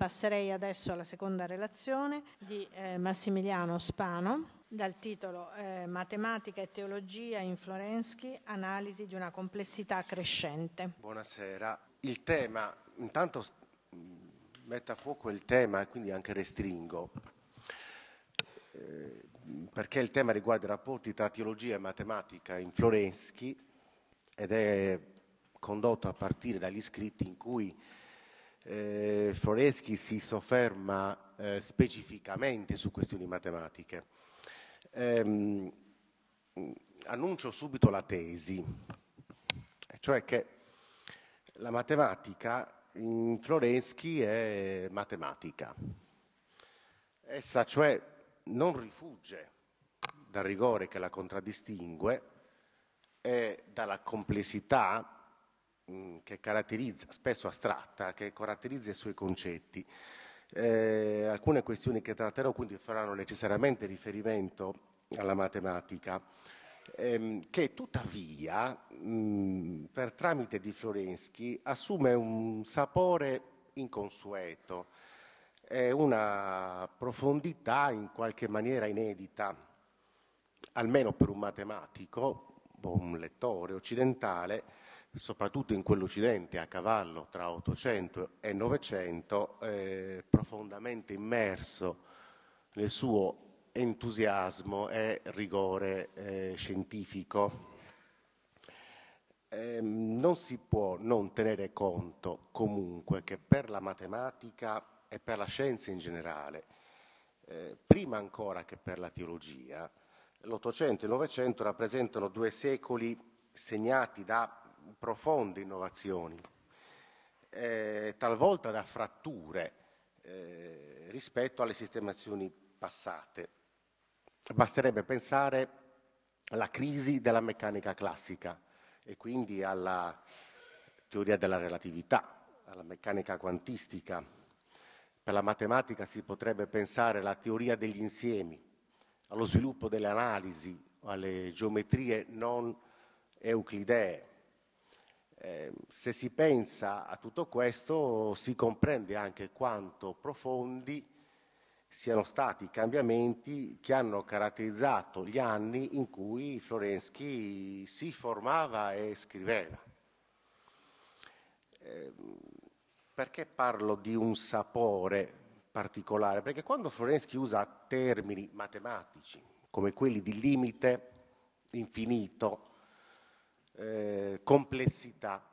Passerei adesso alla seconda relazione di eh, Massimiliano Spano dal titolo eh, Matematica e teologia in Florensky, analisi di una complessità crescente. Buonasera. Il tema, intanto metto a fuoco il tema e quindi anche restringo, eh, perché il tema riguarda i rapporti tra teologia e matematica in Florensky ed è condotto a partire dagli scritti in cui eh, Floreschi si sofferma eh, specificamente su questioni matematiche. Ehm, annuncio subito la tesi, cioè che la matematica in Floreschi è matematica. Essa cioè non rifugge dal rigore che la contraddistingue e dalla complessità Mm, che caratterizza, spesso astratta, che caratterizza i suoi concetti. Eh, alcune questioni che tratterò quindi faranno necessariamente riferimento alla matematica, ehm, che tuttavia, mh, mm, per tramite di Florensky, assume un sapore inconsueto è una profondità in qualche maniera inedita, almeno per un matematico, boh, un lettore occidentale, soprattutto in quell'Occidente a cavallo tra 800 e 900, eh, profondamente immerso nel suo entusiasmo e rigore eh, scientifico. Eh, non si può non tenere conto comunque che per la matematica e per la scienza in generale, eh, prima ancora che per la teologia, l'Ottocento e il Novecento rappresentano due secoli segnati da profonde innovazioni, eh, talvolta da fratture eh, rispetto alle sistemazioni passate. Basterebbe pensare alla crisi della meccanica classica e quindi alla teoria della relatività, alla meccanica quantistica. Per la matematica si potrebbe pensare alla teoria degli insiemi, allo sviluppo delle analisi, alle geometrie non euclidee. Ehm, se si pensa a tutto questo si comprende anche quanto profondi siano stati i cambiamenti che hanno caratterizzato gli anni in cui Florensky si formava e scriveva. Ehm, perché parlo di un sapore particolare? Perché quando Florensky usa termini matematici come quelli di limite infinito, eh, complessità.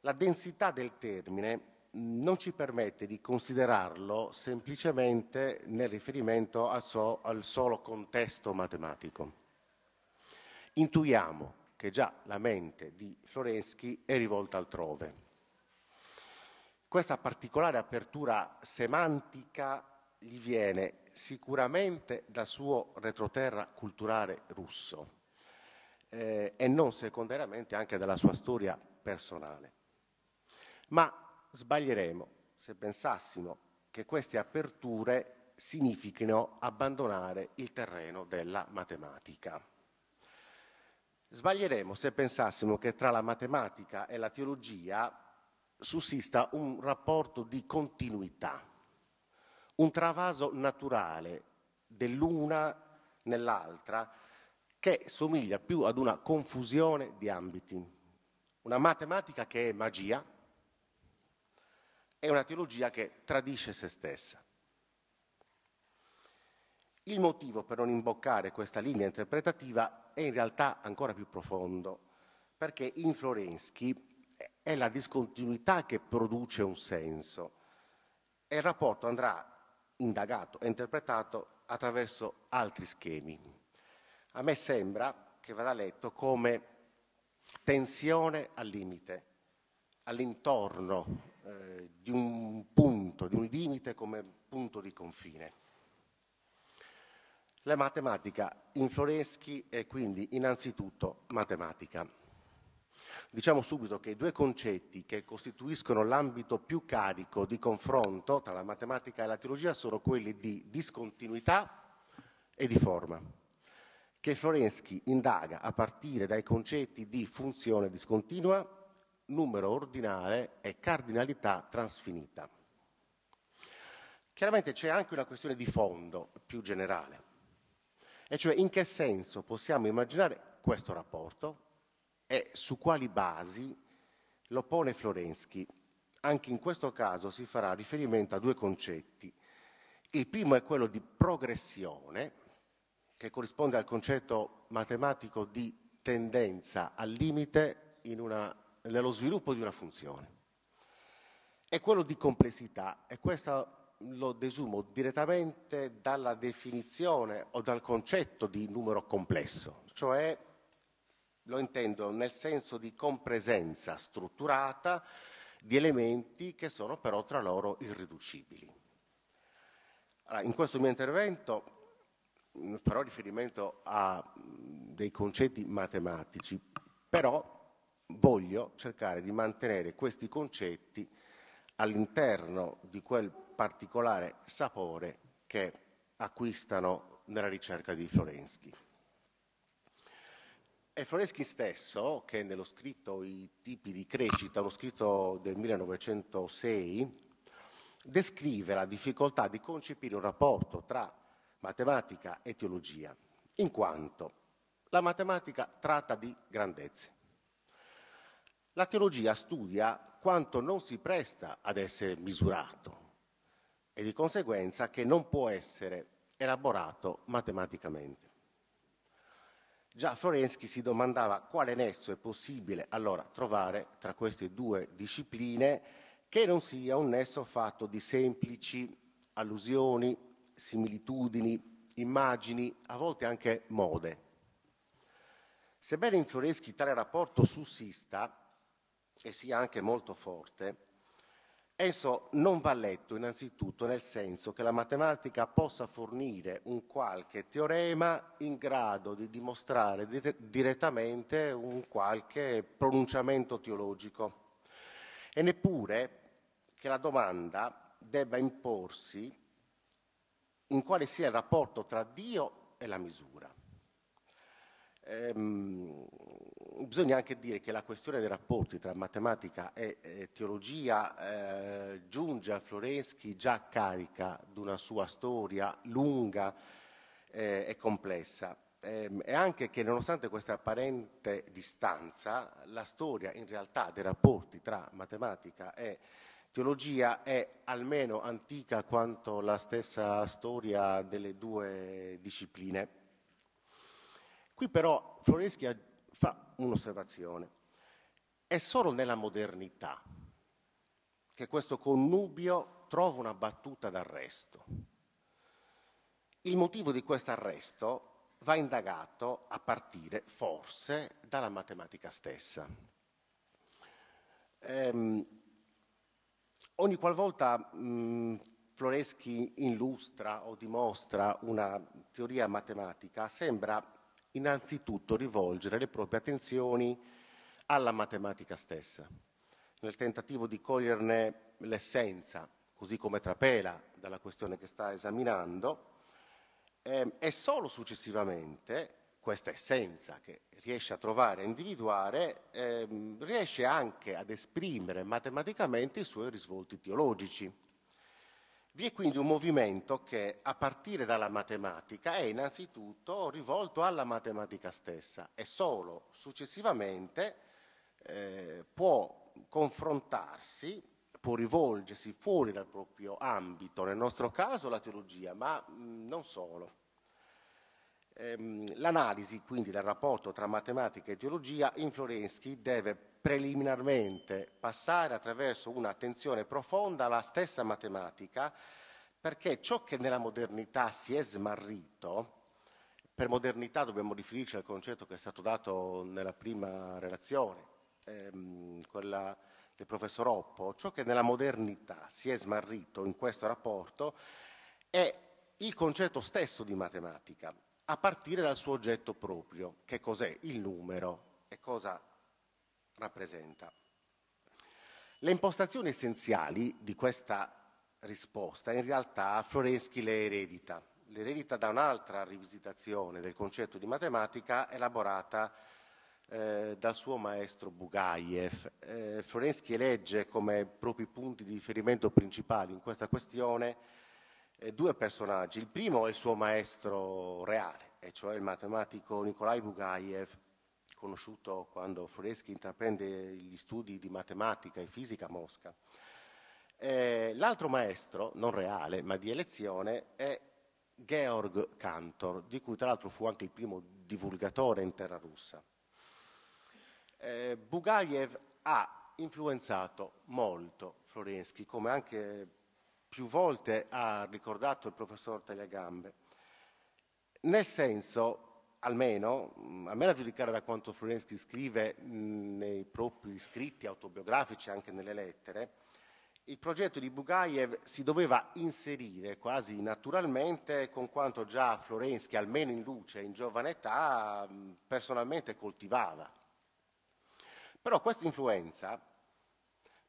La densità del termine non ci permette di considerarlo semplicemente nel riferimento al, so, al solo contesto matematico. Intuiamo che già la mente di Florensky è rivolta altrove. Questa particolare apertura semantica gli viene sicuramente dal suo retroterra culturale russo, eh, e non secondariamente anche dalla sua storia personale. Ma sbaglieremo se pensassimo che queste aperture significhino abbandonare il terreno della matematica. Sbaglieremo se pensassimo che tra la matematica e la teologia sussista un rapporto di continuità, un travaso naturale dell'una nell'altra che somiglia più ad una confusione di ambiti, una matematica che è magia e una teologia che tradisce se stessa. Il motivo per non imboccare questa linea interpretativa è in realtà ancora più profondo, perché in Florensky è la discontinuità che produce un senso e il rapporto andrà indagato e interpretato attraverso altri schemi a me sembra che vada letto come tensione al limite, all'intorno eh, di un punto, di un limite come punto di confine. La matematica in Floreschi è quindi innanzitutto matematica. Diciamo subito che i due concetti che costituiscono l'ambito più carico di confronto tra la matematica e la teologia sono quelli di discontinuità e di forma che Florensky indaga a partire dai concetti di funzione discontinua, numero ordinale e cardinalità transfinita. Chiaramente c'è anche una questione di fondo più generale, e cioè in che senso possiamo immaginare questo rapporto e su quali basi lo pone Florensky. Anche in questo caso si farà riferimento a due concetti. Il primo è quello di progressione, che corrisponde al concetto matematico di tendenza al limite una, nello sviluppo di una funzione. È quello di complessità e questo lo desumo direttamente dalla definizione o dal concetto di numero complesso, cioè lo intendo nel senso di compresenza strutturata di elementi che sono però tra loro irriducibili. Allora, in questo mio intervento Mm, farò riferimento a mm, dei concetti matematici, però voglio cercare di mantenere questi concetti all'interno di quel particolare sapore che acquistano nella ricerca di Florensky. E Florensky stesso, che nello scritto I tipi di crescita, uno scritto del 1906, descrive la difficoltà di concepire un rapporto tra matematica e teologia, in quanto la matematica tratta di grandezze. La teologia studia quanto non si presta ad essere misurato e di conseguenza che non può essere elaborato matematicamente. Già Florensky si domandava quale nesso è possibile allora trovare tra queste due discipline che non sia un nesso fatto di semplici allusioni, similitudini, immagini, a volte anche mode. Sebbene in Fioreschi tale rapporto sussista e sia anche molto forte, esso non va letto innanzitutto nel senso che la matematica possa fornire un qualche teorema in grado di dimostrare direttamente un qualche pronunciamento teologico e neppure che la domanda debba imporsi in quale sia il rapporto tra Dio e la misura. Ehm, bisogna anche dire che la questione dei rapporti tra matematica e, e teologia eh, giunge a Floreschi già carica di una sua storia lunga eh, e complessa e ehm, anche che nonostante questa apparente distanza, la storia in realtà dei rapporti tra matematica e teologia è almeno antica quanto la stessa storia delle due discipline. Qui però Floreschi fa un'osservazione. È solo nella modernità che questo connubio trova una battuta d'arresto. Il motivo di questo arresto va indagato a partire forse dalla matematica stessa. Ehm, ogni qualvolta mh, mm, Floreschi illustra o dimostra una teoria matematica, sembra innanzitutto rivolgere le proprie attenzioni alla matematica stessa, nel tentativo di coglierne l'essenza, così come trapela dalla questione che sta esaminando, ehm, e solo successivamente questa essenza che riesce a trovare e individuare, ehm, riesce anche ad esprimere matematicamente i suoi risvolti teologici. Vi è quindi un movimento che, a partire dalla matematica, è innanzitutto rivolto alla matematica stessa e solo successivamente eh, può confrontarsi, può rivolgersi fuori dal proprio ambito, nel nostro caso la teologia, ma mh, mm, non solo. Ehm, l'analisi quindi del rapporto tra matematica e teologia in Florensky deve preliminarmente passare attraverso un'attenzione profonda alla stessa matematica perché ciò che nella modernità si è smarrito, per modernità dobbiamo riferirci al concetto che è stato dato nella prima relazione, ehm, quella del professor Oppo, ciò che nella modernità si è smarrito in questo rapporto è il concetto stesso di matematica a partire dal suo oggetto proprio, che cos'è il numero e cosa rappresenta. Le impostazioni essenziali di questa risposta in realtà Florensky le eredita, le eredita da un'altra rivisitazione del concetto di matematica elaborata eh, dal suo maestro Bugayev. Eh, Florensky elegge come propri punti di riferimento principali in questa questione eh, due personaggi. Il primo è il suo maestro reale, e cioè il matematico Nikolai Bugaev, conosciuto quando Freschi intraprende gli studi di matematica e fisica a Mosca. Eh, l'altro maestro, non reale, ma di elezione, è Georg Cantor, di cui tra l'altro fu anche il primo divulgatore in terra russa. Eh, Bugaev ha influenzato molto Florensky, come anche più volte ha ricordato il professor Tagliagambe, nel senso almeno, mm, almeno a giudicare da quanto Florensky scrive mm, nei propri scritti autobiografici, anche nelle lettere, il progetto di Bugayev si doveva inserire quasi naturalmente con quanto già Florensky, almeno in luce, in giovane età, mm, personalmente coltivava. Però questa influenza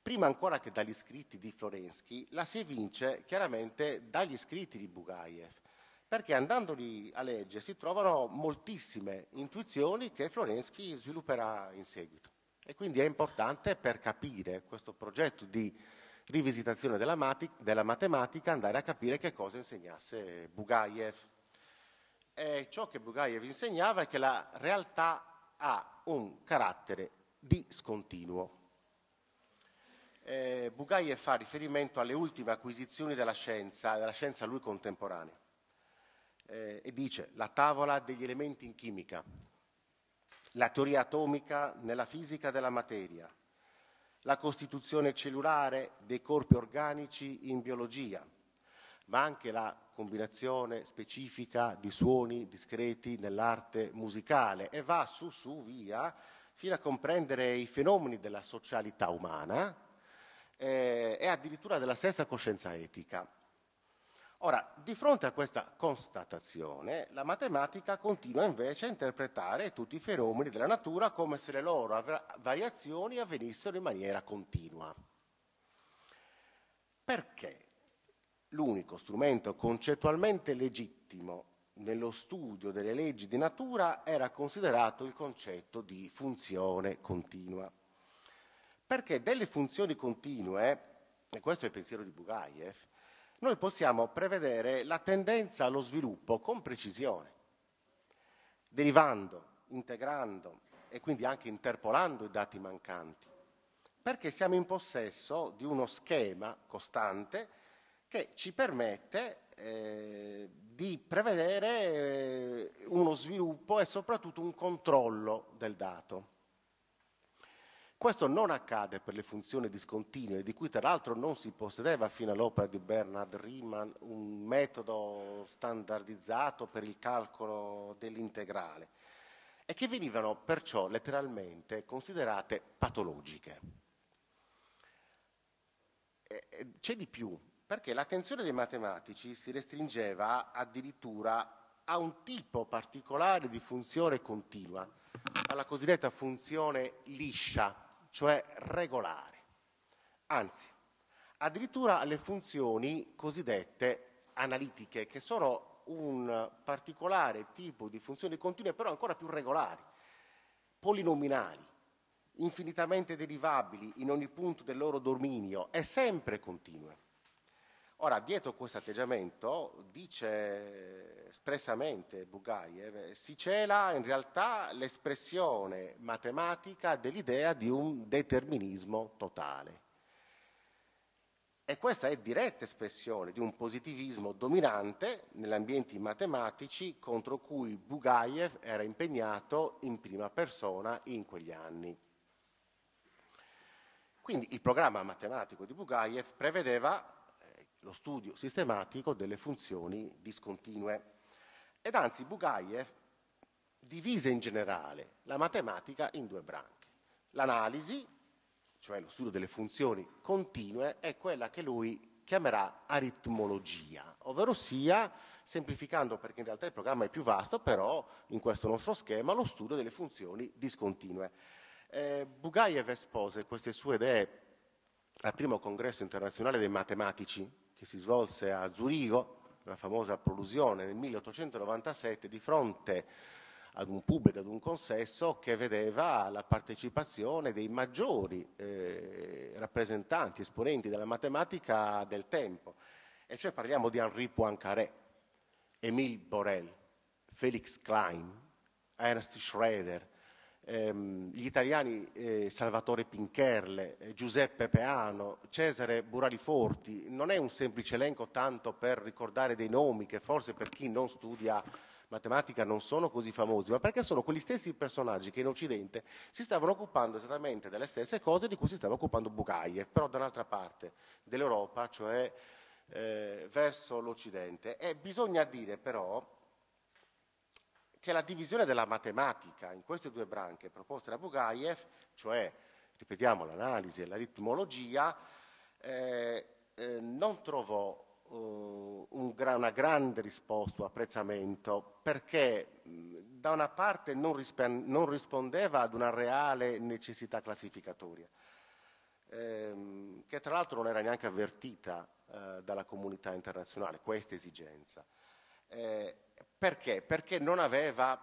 prima ancora che dagli scritti di Florensky, la si evince chiaramente dagli scritti di Bugaev, perché andandoli a leggere si trovano moltissime intuizioni che Florensky svilupperà in seguito. E quindi è importante per capire questo progetto di rivisitazione della, mat della matematica andare a capire che cosa insegnasse Bugaev. E ciò che Bugaev insegnava è che la realtà ha un carattere discontinuo eh, Bugaie fa riferimento alle ultime acquisizioni della scienza, della scienza a lui contemporanea, eh, e dice la tavola degli elementi in chimica, la teoria atomica nella fisica della materia, la costituzione cellulare dei corpi organici in biologia, ma anche la combinazione specifica di suoni discreti nell'arte musicale e va su su via fino a comprendere i fenomeni della socialità umana eh, e addirittura della stessa coscienza etica. Ora, di fronte a questa constatazione, la matematica continua invece a interpretare tutti i fenomeni della natura come se le loro variazioni avvenissero in maniera continua. Perché l'unico strumento concettualmente legittimo nello studio delle leggi di natura era considerato il concetto di funzione continua. Perché delle funzioni continue, e questo è il pensiero di Bugayev, noi possiamo prevedere la tendenza allo sviluppo con precisione, derivando, integrando e quindi anche interpolando i dati mancanti, perché siamo in possesso di uno schema costante che ci permette eh, di prevedere eh, uno sviluppo e soprattutto un controllo del dato. Questo non accade per le funzioni discontinue, di cui tra l'altro non si possedeva fino all'opera di Bernard Riemann un metodo standardizzato per il calcolo dell'integrale e che venivano perciò letteralmente considerate patologiche. C'è di più, perché l'attenzione dei matematici si restringeva addirittura a un tipo particolare di funzione continua, alla cosiddetta funzione liscia, cioè regolare. Anzi, addirittura le funzioni cosiddette analitiche, che sono un particolare tipo di funzioni continue, però ancora più regolari, polinominali, infinitamente derivabili in ogni punto del loro dominio, e sempre continue. Ora, dietro questo atteggiamento, dice espressamente Bugayev, si cela in realtà l'espressione matematica dell'idea di un determinismo totale. E questa è diretta espressione di un positivismo dominante negli ambienti matematici contro cui Bugayev era impegnato in prima persona in quegli anni. Quindi il programma matematico di Bugayev prevedeva lo studio sistematico delle funzioni discontinue. Ed anzi Bugaev divise in generale la matematica in due branche. L'analisi, cioè lo studio delle funzioni continue, è quella che lui chiamerà aritmologia, ovvero sia, semplificando perché in realtà il programma è più vasto, però in questo nostro schema lo studio delle funzioni discontinue. Eh, Bugayev espose queste sue idee al primo congresso internazionale dei matematici che si svolse a Zurigo, la famosa prolusione nel 1897 di fronte ad un pubblico, ad un consesso che vedeva la partecipazione dei maggiori eh, rappresentanti, esponenti della matematica del tempo. E cioè parliamo di Henri Poincaré, Émile Borel, Felix Klein, Ernst Schroeder, ehm, gli italiani eh, Salvatore Pincherle, eh, Giuseppe Peano, Cesare Buraliforti, non è un semplice elenco tanto per ricordare dei nomi che forse per chi non studia matematica non sono così famosi, ma perché sono quegli stessi personaggi che in Occidente si stavano occupando esattamente delle stesse cose di cui si stava occupando Bukayev, però da un'altra parte dell'Europa, cioè eh, verso l'Occidente. E bisogna dire però che la divisione della matematica in queste due branche proposte da Bugaev, cioè, ripetiamo, l'analisi e la ritmologia, eh, eh, non trovò Uh, un gra una grande risposta, o apprezzamento, perché mh, da una parte non, non, rispondeva ad una reale necessità classificatoria, ehm, che tra l'altro non era neanche avvertita eh, dalla comunità internazionale, questa esigenza. Eh, perché? Perché non aveva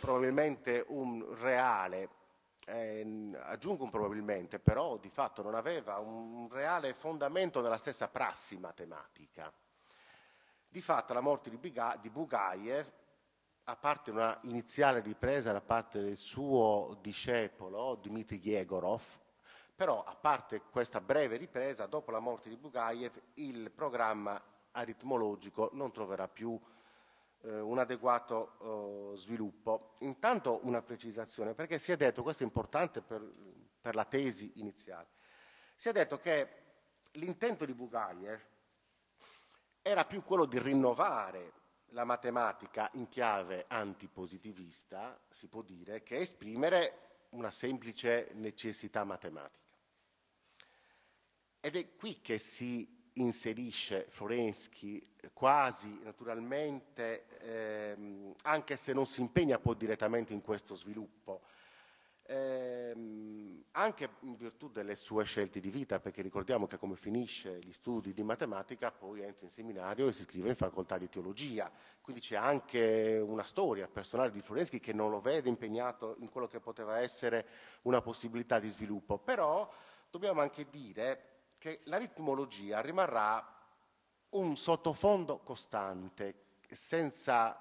probabilmente un reale, eh, aggiungo un probabilmente, però di fatto non aveva un reale fondamento nella stessa prassi matematica. Di fatto la morte di, Biga, di Bugayev, a parte una iniziale ripresa da parte del suo discepolo Dmitry Yegorov, però a parte questa breve ripresa, dopo la morte di Bugaev il programma aritmologico non troverà più eh, un adeguato eh, sviluppo. Intanto una precisazione, perché si è detto, questo è importante per, per la tesi iniziale, si è detto che l'intento di Bugagliev era più quello di rinnovare la matematica in chiave antipositivista, si può dire, che esprimere una semplice necessità matematica. Ed è qui che si inserisce Florenschi eh, quasi naturalmente, ehm, anche se non si impegna poi direttamente in questo sviluppo, ehm, anche in virtù delle sue scelte di vita, perché ricordiamo che come finisce gli studi di matematica poi entra in seminario e si iscrive in facoltà di teologia, quindi c'è anche una storia personale di Florenschi che non lo vede impegnato in quello che poteva essere una possibilità di sviluppo, però dobbiamo anche dire che la ritmologia rimarrà un sottofondo costante senza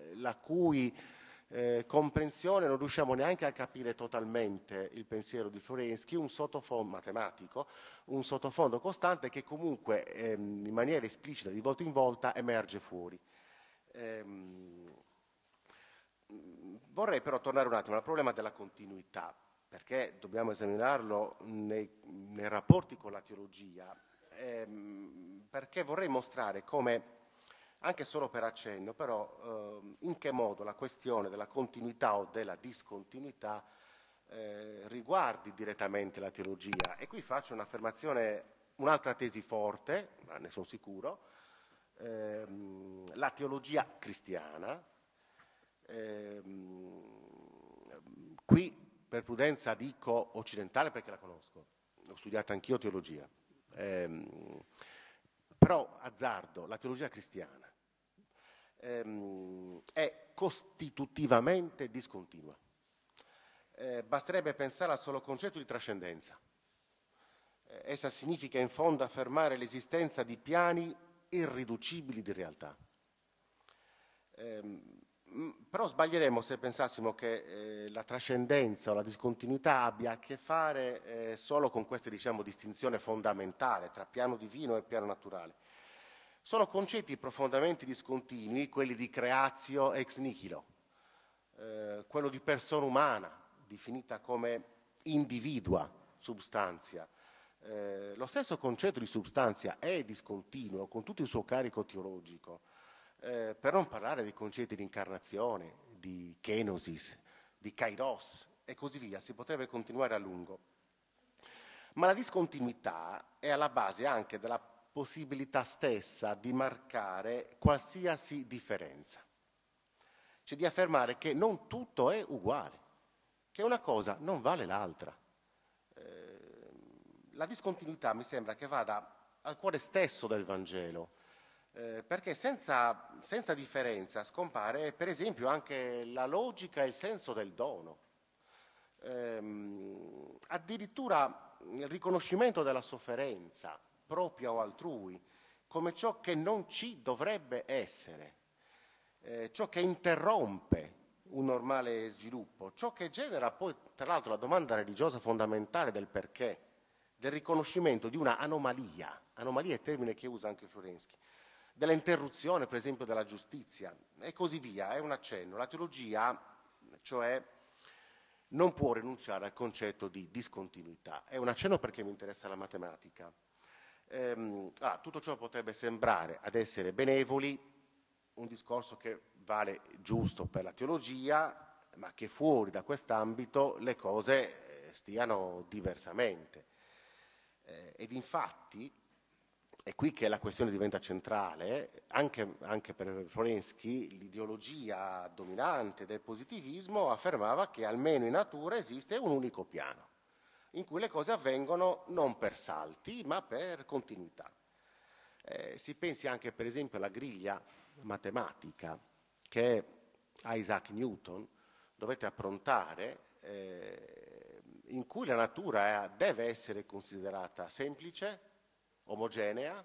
eh, la cui eh, comprensione non riusciamo neanche a capire totalmente il pensiero di Florensky, un sottofondo matematico, un sottofondo costante che comunque ehm, in maniera esplicita di volta in volta emerge fuori. Ehm, vorrei però tornare un attimo al problema della continuità, perché dobbiamo esaminarlo nei, nei rapporti con la teologia, ehm, perché vorrei mostrare come, anche solo per accenno, però ehm, in che modo la questione della continuità o della discontinuità eh, riguardi direttamente la teologia. E qui faccio un'affermazione, un'altra tesi forte, ma ne sono sicuro, ehm, la teologia cristiana. Ehm, qui per prudenza dico occidentale perché la conosco, ho studiato anch'io teologia, ehm, però azzardo, la teologia cristiana ehm, è costitutivamente discontinua. Eh, basterebbe pensare al solo concetto di trascendenza. Eh, essa significa in fondo affermare l'esistenza di piani irriducibili di realtà. Eh, Mm, però sbaglieremmo se pensassimo che eh, la trascendenza o la discontinuità abbia a che fare eh, solo con questa diciamo, distinzione fondamentale tra piano divino e piano naturale. Sono concetti profondamente discontinui quelli di creazio ex nihilo, eh, quello di persona umana, definita come individua, substanzia. Eh, lo stesso concetto di substanza è discontinuo con tutto il suo carico teologico eh, per non parlare dei concetti di incarnazione, di kenosis, di kairos e così via, si potrebbe continuare a lungo. Ma la discontinuità è alla base anche della possibilità stessa di marcare qualsiasi differenza, cioè di affermare che non tutto è uguale, che una cosa non vale l'altra. Eh, la discontinuità mi sembra che vada al cuore stesso del Vangelo, eh, perché senza, senza differenza scompare per esempio anche la logica e il senso del dono. Ehm, addirittura il riconoscimento della sofferenza propria o altrui come ciò che non ci dovrebbe essere, eh, ciò che interrompe un normale sviluppo, ciò che genera poi tra l'altro la domanda religiosa fondamentale del perché, del riconoscimento di una anomalia, anomalia è il termine che usa anche Florensky, della interruzione, per esempio, della giustizia e così via, è un accenno. La teologia, cioè, non può rinunciare al concetto di discontinuità. È un accenno perché mi interessa la matematica. Ehm, allora, tutto ciò potrebbe sembrare, ad essere benevoli, un discorso che vale giusto per la teologia, ma che fuori da quest'ambito le cose eh, stiano diversamente. Eh, ed infatti è qui che la questione diventa centrale, anche, anche per Florensky l'ideologia dominante del positivismo affermava che almeno in natura esiste un unico piano, in cui le cose avvengono non per salti ma per continuità. Eh, si pensi anche per esempio alla griglia matematica che Isaac Newton dovete approntare, eh, in cui la natura eh, deve essere considerata semplice, omogenea,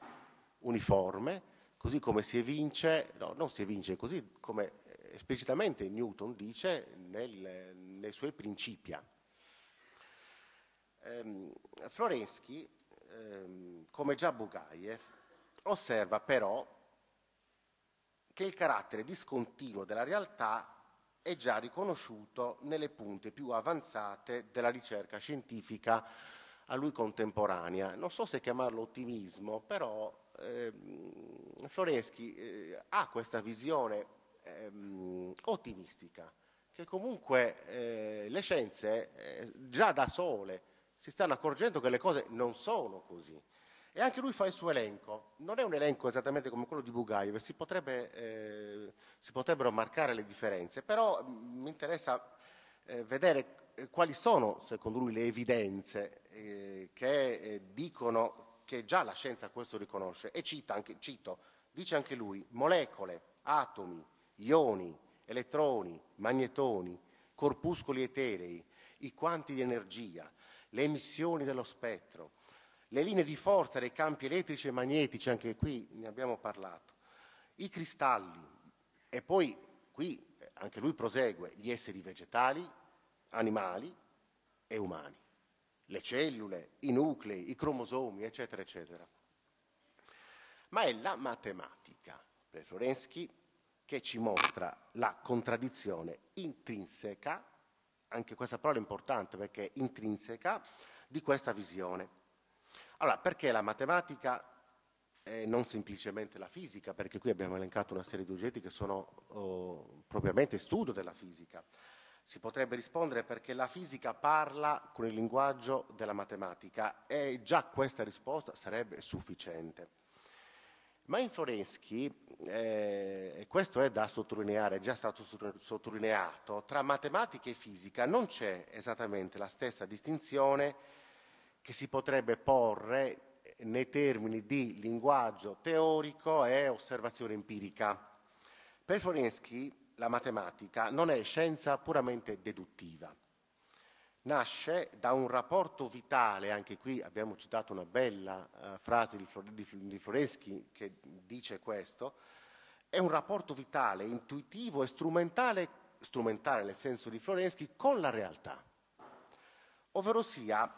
uniforme, così come si evince, no, non si evince, così come eh, esplicitamente Newton dice nel, nei suoi Principia. Ehm, Florensky, ehm, come già Bugaev, osserva però che il carattere discontinuo della realtà è già riconosciuto nelle punte più avanzate della ricerca scientifica a lui contemporanea. Non so se chiamarlo ottimismo, però eh, Floreschi eh, ha questa visione eh, ottimistica che comunque eh, le scienze eh, già da sole si stanno accorgendo che le cose non sono così. E anche lui fa il suo elenco. Non è un elenco esattamente come quello di Bugayev, si, potrebbe, eh, si potrebbero marcare le differenze, però mm, mi interessa eh, vedere eh, quali sono, secondo lui, le evidenze eh, che eh, dicono che già la scienza questo riconosce. E cita anche, cito, dice anche lui, molecole, atomi, ioni, elettroni, magnetoni, corpuscoli eterei, i quanti di energia, le emissioni dello spettro, le linee di forza dei campi elettrici e magnetici, anche qui ne abbiamo parlato, i cristalli. E poi qui anche lui prosegue, gli esseri vegetali, animali e umani, le cellule, i nuclei, i cromosomi, eccetera, eccetera. Ma è la matematica, per Florensky, che ci mostra la contraddizione intrinseca, anche questa parola è importante perché è intrinseca, di questa visione. Allora, perché la matematica e eh, non semplicemente la fisica, perché qui abbiamo elencato una serie di oggetti che sono oh, propriamente studio della fisica. Si potrebbe rispondere perché la fisica parla con il linguaggio della matematica e già questa risposta sarebbe sufficiente. Ma in Florensky, eh, e questo è da sottolineare, è già stato sottolineato, tra matematica e fisica non c'è esattamente la stessa distinzione che si potrebbe porre nei termini di linguaggio teorico e osservazione empirica. Per Forensky la matematica non è scienza puramente deduttiva. Nasce da un rapporto vitale, anche qui abbiamo citato una bella uh, frase di, Flor- di Florensky che dice questo, è un rapporto vitale, intuitivo e strumentale, strumentale nel senso di Florensky, con la realtà. Ovvero sia,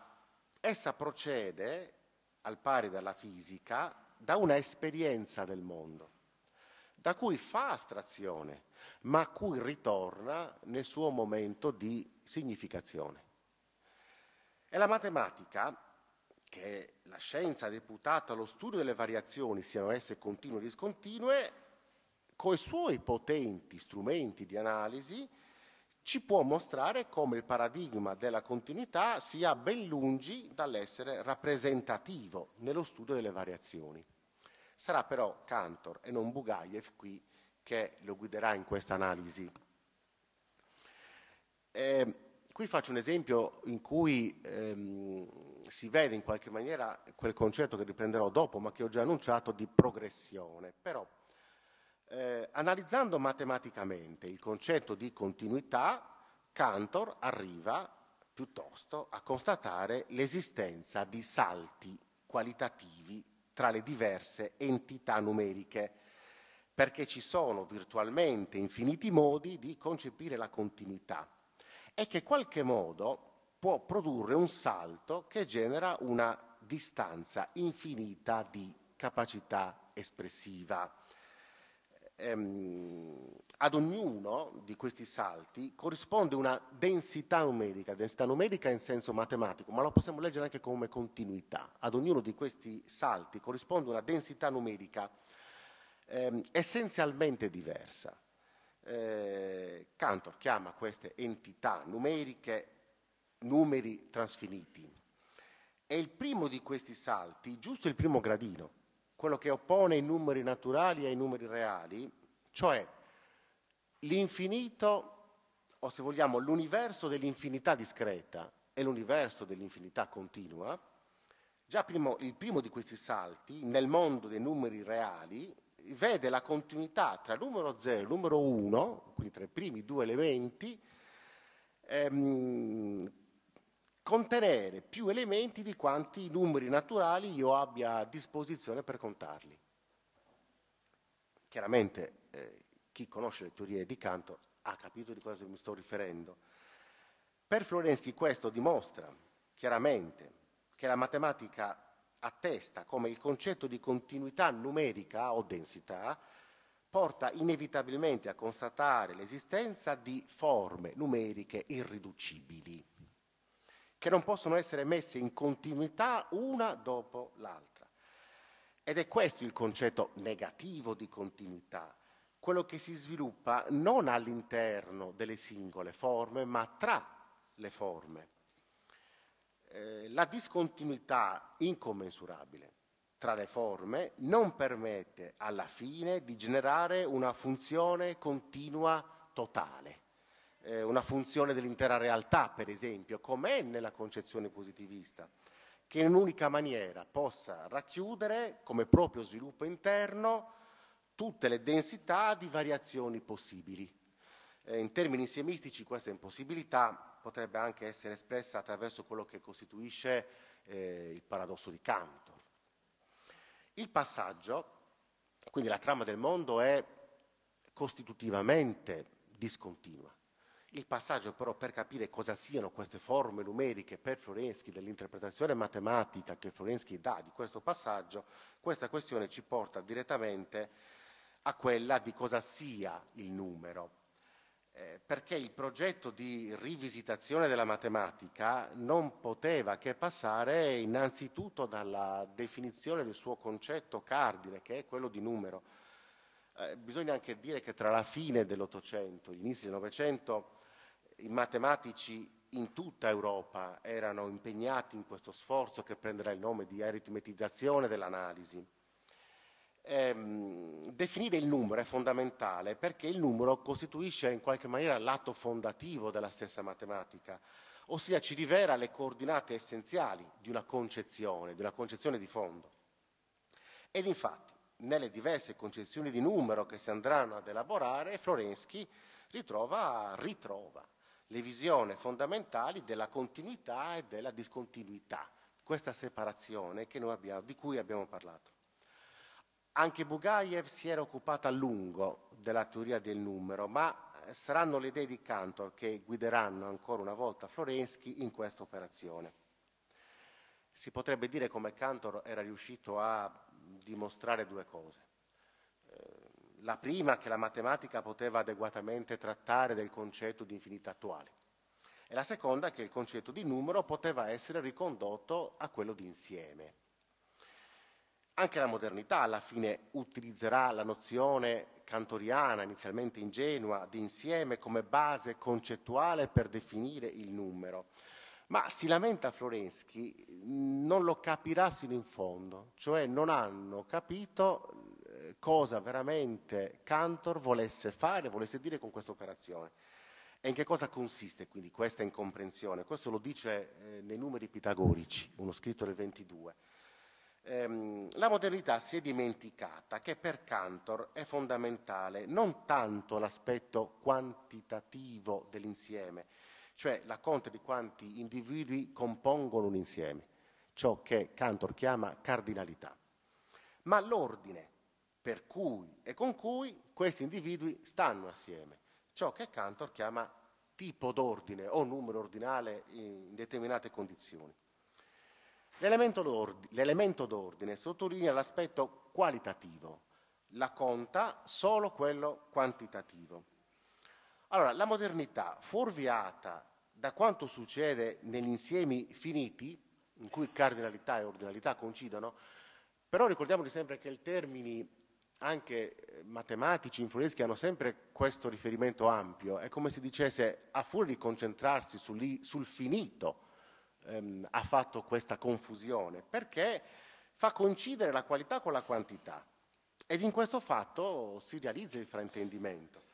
essa procede al pari della fisica, da una esperienza del mondo, da cui fa astrazione, ma a cui ritorna nel suo momento di significazione. E la matematica, che è la scienza deputata allo studio delle variazioni, siano esse continue o discontinue, coi suoi potenti strumenti di analisi, ci può mostrare come il paradigma della continuità sia ben lungi dall'essere rappresentativo nello studio delle variazioni. Sarà però Cantor e non Bugayev qui che lo guiderà in questa analisi. Ehm, qui faccio un esempio in cui ehm, si vede in qualche maniera quel concetto che riprenderò dopo, ma che ho già annunciato, di progressione. Però eh, analizzando matematicamente il concetto di continuità, Cantor arriva piuttosto a constatare l'esistenza di salti qualitativi tra le diverse entità numeriche, perché ci sono virtualmente infiniti modi di concepire la continuità e che in qualche modo può produrre un salto che genera una distanza infinita di capacità espressiva ehm, ad ognuno di questi salti corrisponde una densità numerica, densità numerica in senso matematico, ma lo possiamo leggere anche come continuità. Ad ognuno di questi salti corrisponde una densità numerica ehm, essenzialmente diversa. Eh, Cantor chiama queste entità numeriche numeri trasfiniti. E il primo di questi salti, giusto il primo gradino, quello che oppone i numeri naturali ai numeri reali, cioè l'infinito, o se vogliamo l'universo dell'infinità discreta e l'universo dell'infinità continua, già primo, il primo di questi salti nel mondo dei numeri reali vede la continuità tra numero 0 e numero 1, quindi tra i primi due elementi, ehm, contenere più elementi di quanti numeri naturali io abbia a disposizione per contarli. Chiaramente eh, chi conosce le teorie di Cantor ha capito di cosa mi sto riferendo. Per Florensky questo dimostra chiaramente che la matematica attesta come il concetto di continuità numerica o densità porta inevitabilmente a constatare l'esistenza di forme numeriche irriducibili che non possono essere messe in continuità una dopo l'altra. Ed è questo il concetto negativo di continuità, quello che si sviluppa non all'interno delle singole forme, ma tra le forme. Eh, la discontinuità incommensurabile tra le forme non permette alla fine di generare una funzione continua totale eh, una funzione dell'intera realtà, per esempio, com'è nella concezione positivista, che in un'unica maniera possa racchiudere come proprio sviluppo interno tutte le densità di variazioni possibili. Eh, in termini insiemistici questa impossibilità potrebbe anche essere espressa attraverso quello che costituisce eh, il paradosso di Canto. Il passaggio, quindi la trama del mondo, è costitutivamente discontinua. Il passaggio però per capire cosa siano queste forme numeriche per Florensky dell'interpretazione matematica che Florensky dà di questo passaggio, questa questione ci porta direttamente a quella di cosa sia il numero. Eh, perché il progetto di rivisitazione della matematica non poteva che passare innanzitutto dalla definizione del suo concetto cardine, che è quello di numero. Eh, bisogna anche dire che tra la fine dell'Ottocento e l'inizio del Novecento i matematici in tutta Europa erano impegnati in questo sforzo che prenderà il nome di aritmetizzazione dell'analisi. Ehm, definire il numero è fondamentale perché il numero costituisce in qualche maniera l'atto fondativo della stessa matematica, ossia ci rivela le coordinate essenziali di una concezione, di una concezione di fondo. Ed infatti, nelle diverse concezioni di numero che si andranno ad elaborare, Florensky ritrova, ritrova le visioni fondamentali della continuità e della discontinuità, questa separazione abbiamo, di cui abbiamo parlato. Anche Bugayev si era occupato a lungo della teoria del numero, ma eh, saranno le idee di Cantor che guideranno ancora una volta Florensky in questa operazione. Si potrebbe dire come Cantor era riuscito a dimostrare due cose la prima che la matematica poteva adeguatamente trattare del concetto di infinità attuale e la seconda che il concetto di numero poteva essere ricondotto a quello di insieme. Anche la modernità alla fine utilizzerà la nozione cantoriana, inizialmente ingenua, di insieme come base concettuale per definire il numero. Ma si lamenta Florenschi, non lo capirà sino in fondo, cioè non hanno capito cosa veramente Cantor volesse fare, volesse dire con questa operazione. E in che cosa consiste quindi questa incomprensione? Questo lo dice eh, nei numeri pitagorici, uno scritto del 22. Ehm, la modernità si è dimenticata che per Cantor è fondamentale non tanto l'aspetto quantitativo dell'insieme, cioè la conta di quanti individui compongono un insieme, ciò che Cantor chiama cardinalità, ma l'ordine per cui e con cui questi individui stanno assieme, ciò che Cantor chiama tipo d'ordine o numero ordinale in determinate condizioni. L'elemento d'ordine sottolinea l'aspetto qualitativo, la conta solo quello quantitativo. Allora, la modernità, fuorviata da quanto succede negli insiemi finiti, in cui cardinalità e ordinalità coincidono, però ricordiamoci sempre che il termine anche eh, matematici, inforeschi hanno sempre questo riferimento ampio, è come se dicesse a furia di concentrarsi sul, sul finito ehm, ha fatto questa confusione, perché fa coincidere la qualità con la quantità ed in questo fatto si realizza il fraintendimento.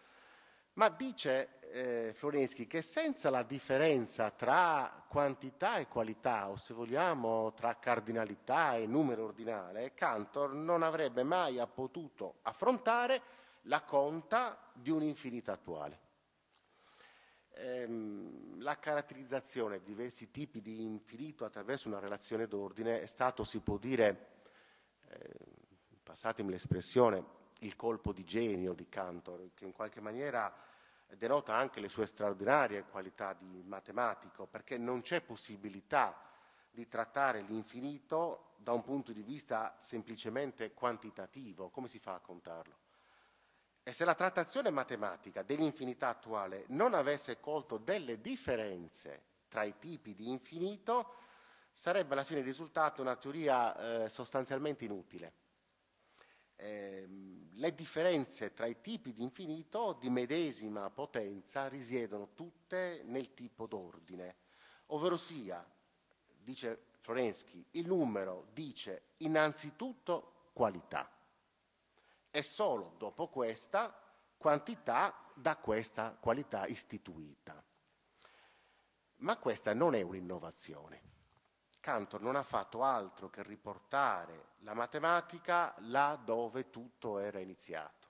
Ma dice eh, Floreschi che senza la differenza tra quantità e qualità, o se vogliamo tra cardinalità e numero ordinale, Cantor non avrebbe mai potuto affrontare la conta di un'infinita attuale. Ehm, la caratterizzazione di diversi tipi di infinito attraverso una relazione d'ordine è stato, si può dire, eh, passatemi l'espressione, il colpo di genio di Cantor, che in qualche maniera denota anche le sue straordinarie qualità di matematico, perché non c'è possibilità di trattare l'infinito da un punto di vista semplicemente quantitativo, come si fa a contarlo? E se la trattazione matematica dell'infinità attuale non avesse colto delle differenze tra i tipi di infinito, sarebbe alla fine risultata una teoria eh, sostanzialmente inutile. Ehm, le differenze tra i tipi di infinito di medesima potenza risiedono tutte nel tipo d'ordine, ovvero sia, dice Florensky, il numero dice innanzitutto qualità e solo dopo questa quantità da questa qualità istituita. Ma questa non è un'innovazione. Cantor non ha fatto altro che riportare la matematica là dove tutto era iniziato.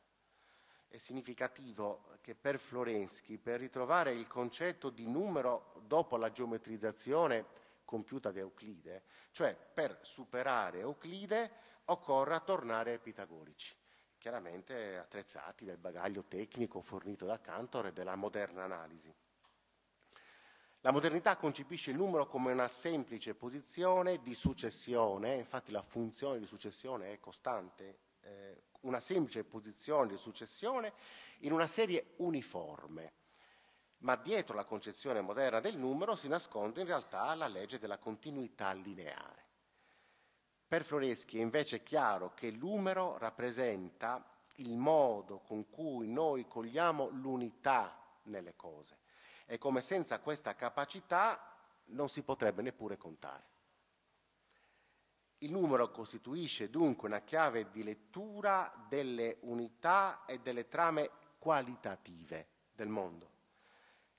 È significativo che per Florensky, per ritrovare il concetto di numero dopo la geometrizzazione compiuta da Euclide, cioè per superare Euclide occorra tornare ai pitagorici, chiaramente attrezzati del bagaglio tecnico fornito da Cantor e della moderna analisi. La modernità concepisce il numero come una semplice posizione di successione, infatti la funzione di successione è costante, eh, una semplice posizione di successione in una serie uniforme. Ma dietro la concezione moderna del numero si nasconde in realtà la legge della continuità lineare. Per Floreschi è invece chiaro che il numero rappresenta il modo con cui noi cogliamo l'unità nelle cose e come senza questa capacità non si potrebbe neppure contare. Il numero costituisce dunque una chiave di lettura delle unità e delle trame qualitative del mondo.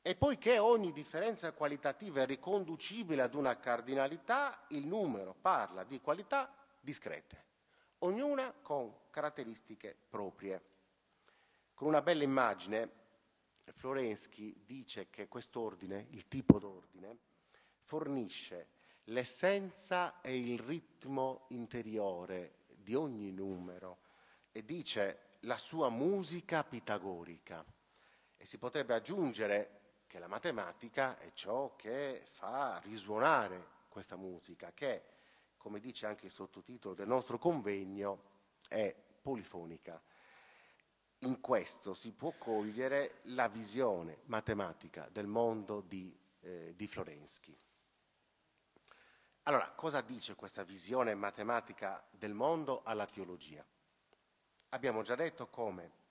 E poiché ogni differenza qualitativa è riconducibile ad una cardinalità, il numero parla di qualità discrete, ognuna con caratteristiche proprie. Con una bella immagine Florensky dice che quest'ordine, il tipo d'ordine, fornisce l'essenza e il ritmo interiore di ogni numero e dice la sua musica pitagorica. E si potrebbe aggiungere che la matematica è ciò che fa risuonare questa musica, che, come dice anche il sottotitolo del nostro convegno, è polifonica in questo si può cogliere la visione matematica del mondo di, eh, di Florensky. Allora, cosa dice questa visione matematica del mondo alla teologia? Abbiamo già detto come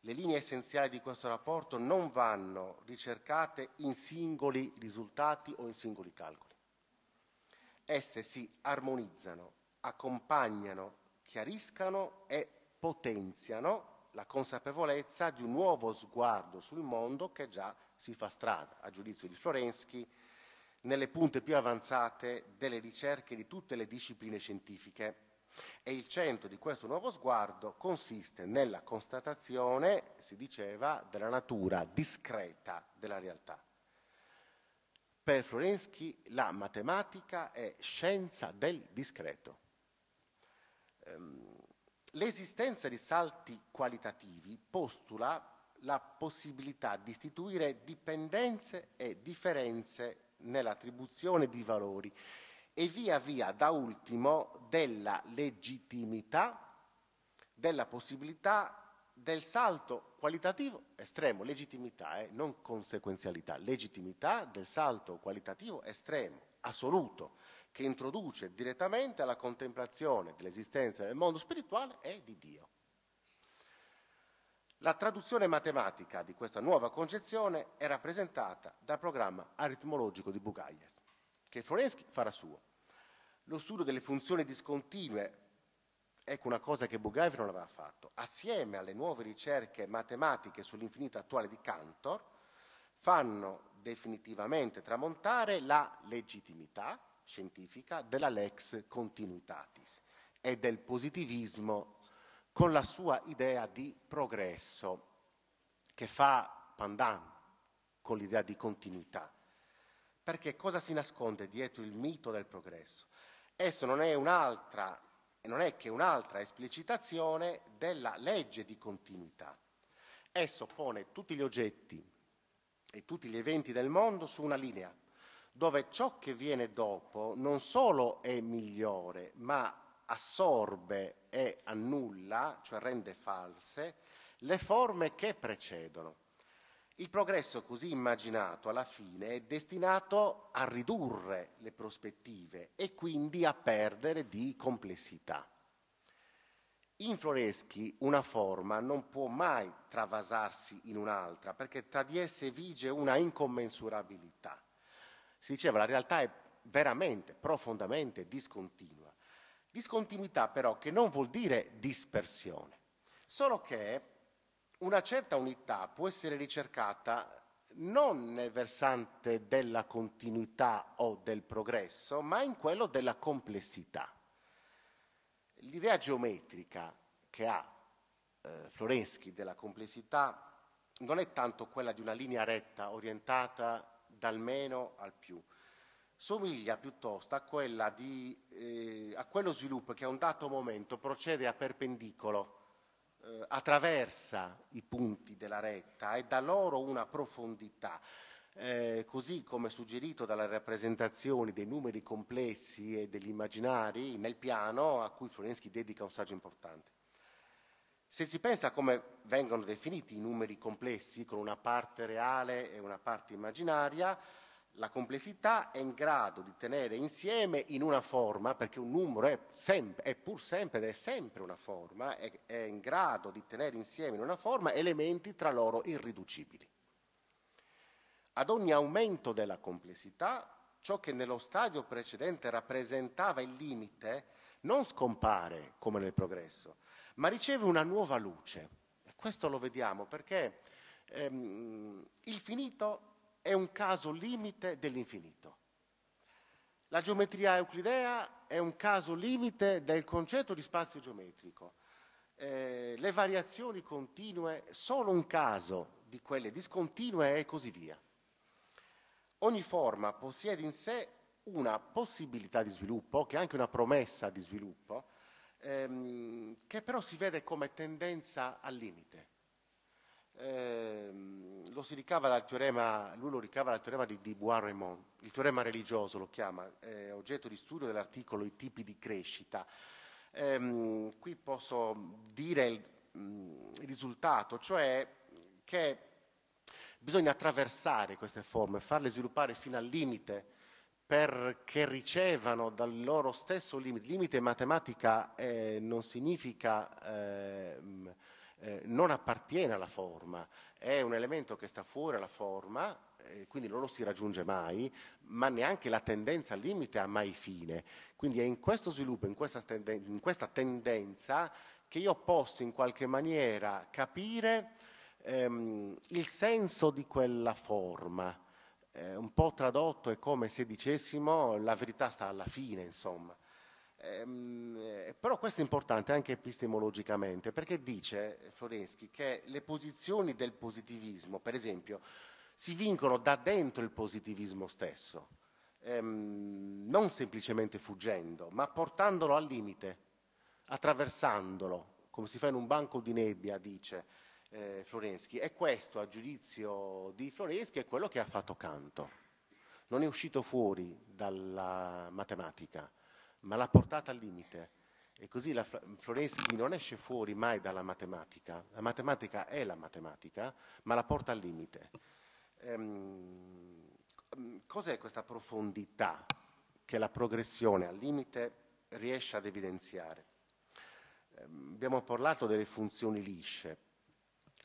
le linee essenziali di questo rapporto non vanno ricercate in singoli risultati o in singoli calcoli. Esse si armonizzano, accompagnano, chiariscano e potenziano la consapevolezza di un nuovo sguardo sul mondo che già si fa strada, a giudizio di Florensky, nelle punte più avanzate delle ricerche di tutte le discipline scientifiche. E il centro di questo nuovo sguardo consiste nella constatazione, si diceva, della natura discreta della realtà. Per Florensky la matematica è scienza del discreto. Ehm, L'esistenza di salti qualitativi postula la possibilità di istituire dipendenze e differenze nell'attribuzione di valori e via via, da ultimo, della legittimità, della possibilità del salto qualitativo estremo, legittimità, eh, non conseguenzialità, legittimità del salto qualitativo estremo, assoluto che introduce direttamente alla contemplazione dell'esistenza del mondo spirituale e di Dio. La traduzione matematica di questa nuova concezione è rappresentata dal programma aritmologico di Bugayev, che Florensky farà suo. Lo studio delle funzioni discontinue, ecco una cosa che Bugayev non aveva fatto, assieme alle nuove ricerche matematiche sull'infinito attuale di Cantor, fanno definitivamente tramontare la legittimità scientifica della lex continuitatis e del positivismo con la sua idea di progresso che fa pandan con l'idea di continuità. Perché cosa si nasconde dietro il mito del progresso? Esso non è un'altra, non è che un'altra esplicitazione della legge di continuità. Esso pone tutti gli oggetti e tutti gli eventi del mondo su una linea dove ciò che viene dopo non solo è migliore, ma assorbe e annulla, cioè rende false, le forme che precedono. Il progresso così immaginato alla fine è destinato a ridurre le prospettive e quindi a perdere di complessità. In Floreschi una forma non può mai travasarsi in un'altra perché tra di esse vige una incommensurabilità. Si diceva la realtà è veramente, profondamente discontinua. Discontinuità però che non vuol dire dispersione, solo che una certa unità può essere ricercata non nel versante della continuità o del progresso, ma in quello della complessità. L'idea geometrica che ha eh, Florenschi della complessità non è tanto quella di una linea retta orientata dal meno al più, somiglia piuttosto a, di, eh, a quello sviluppo che a un dato momento procede a perpendicolo, eh, attraversa i punti della retta e dà loro una profondità. Eh, così come suggerito dalle rappresentazioni dei numeri complessi e degli immaginari nel piano a cui Florensky dedica un saggio importante. Se si pensa a come vengono definiti i numeri complessi, con una parte reale e una parte immaginaria, la complessità è in grado di tenere insieme in una forma, perché un numero è, sempre, è pur sempre ed è sempre una forma, è, è in grado di tenere insieme in una forma elementi tra loro irriducibili. Ad ogni aumento della complessità, ciò che nello stadio precedente rappresentava il limite non scompare come nel progresso, ma riceve una nuova luce. E questo lo vediamo perché ehm, il finito è un caso limite dell'infinito. La geometria euclidea è un caso limite del concetto di spazio geometrico. Eh, le variazioni continue sono un caso di quelle discontinue e così via. Ogni forma possiede in sé una possibilità di sviluppo, che è anche una promessa di sviluppo, ehm, che però si vede come tendenza al limite. Eh, lo si ricava dal teorema, lui lo ricava dal teorema di Dubois-Raymond, il teorema religioso lo chiama, eh, oggetto di studio dell'articolo I tipi di crescita. Eh, qui posso dire il, mm, il, risultato, cioè che bisogna attraversare queste forme, farle sviluppare fino al limite perché ricevano dal loro stesso limite, limite matematica eh, non significa, eh, eh, non appartiene alla forma, è un elemento che sta fuori alla forma, eh, quindi non lo si raggiunge mai, ma neanche la tendenza al limite ha mai fine. Quindi è in questo sviluppo, in questa, tenden- in questa tendenza, che io posso in qualche maniera capire ehm, il senso di quella forma eh, un po' tradotto è come se dicessimo la verità sta alla fine, insomma. Ehm, eh, però questo è importante anche epistemologicamente, perché dice Florensky che le posizioni del positivismo, per esempio, si vincono da dentro il positivismo stesso, ehm, non semplicemente fuggendo, ma portandolo al limite, attraversandolo, come si fa in un banco di nebbia, dice eh, Floreschi. E questo, a giudizio di Floreschi, è quello che ha fatto Canto. Non è uscito fuori dalla matematica, ma l'ha portata al limite. E così la Floreschi non esce fuori mai dalla matematica. La matematica è la matematica, ma la porta al limite. Ehm, cos'è questa profondità che la progressione al limite riesce ad evidenziare? Ehm, abbiamo parlato delle funzioni lisce,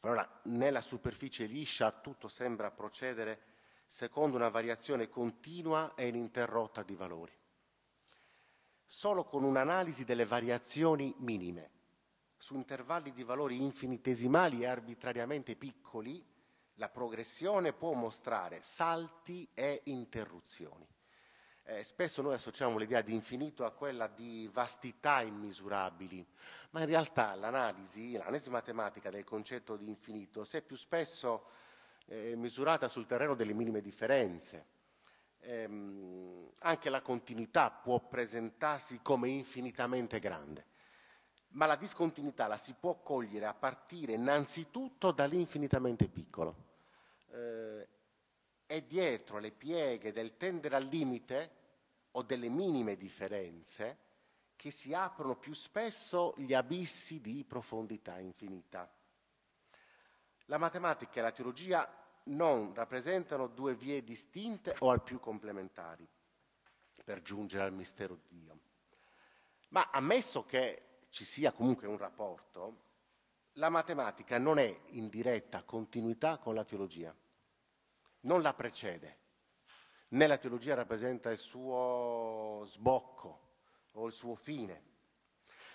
allora, nella superficie liscia tutto sembra procedere secondo una variazione continua e ininterrotta di valori. Solo con un'analisi delle variazioni minime, su intervalli di valori infinitesimali e arbitrariamente piccoli, la progressione può mostrare salti e interruzioni. Eh, spesso noi associamo l'idea di infinito a quella di vastità immisurabili, ma in realtà l'analisi, l'analisi matematica del concetto di infinito si è più spesso eh, misurata sul terreno delle minime differenze. Eh, anche la continuità può presentarsi come infinitamente grande, ma la discontinuità la si può cogliere a partire innanzitutto dall'infinitamente piccolo eh, è dietro le pieghe del tendere al limite o delle minime differenze che si aprono più spesso gli abissi di profondità infinita. La matematica e la teologia non rappresentano due vie distinte o al più complementari per giungere al mistero di Dio. Ma ammesso che ci sia comunque un rapporto, la matematica non è in diretta continuità con la teologia non la precede, né la teologia rappresenta il suo sbocco o il suo fine,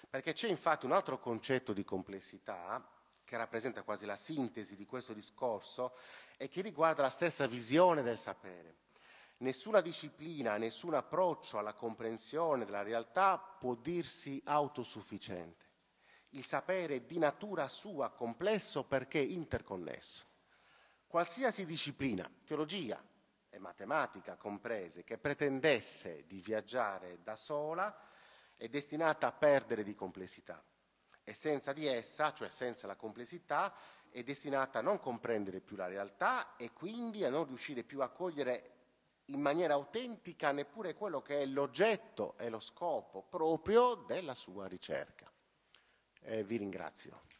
perché c'è infatti un altro concetto di complessità che rappresenta quasi la sintesi di questo discorso e che riguarda la stessa visione del sapere. Nessuna disciplina, nessun approccio alla comprensione della realtà può dirsi autosufficiente. Il sapere è di natura sua complesso perché interconnesso. Qualsiasi disciplina, teologia e matematica comprese, che pretendesse di viaggiare da sola è destinata a perdere di complessità e senza di essa, cioè senza la complessità, è destinata a non comprendere più la realtà e quindi a non riuscire più a cogliere in maniera autentica neppure quello che è l'oggetto e lo scopo proprio della sua ricerca. Eh, vi ringrazio.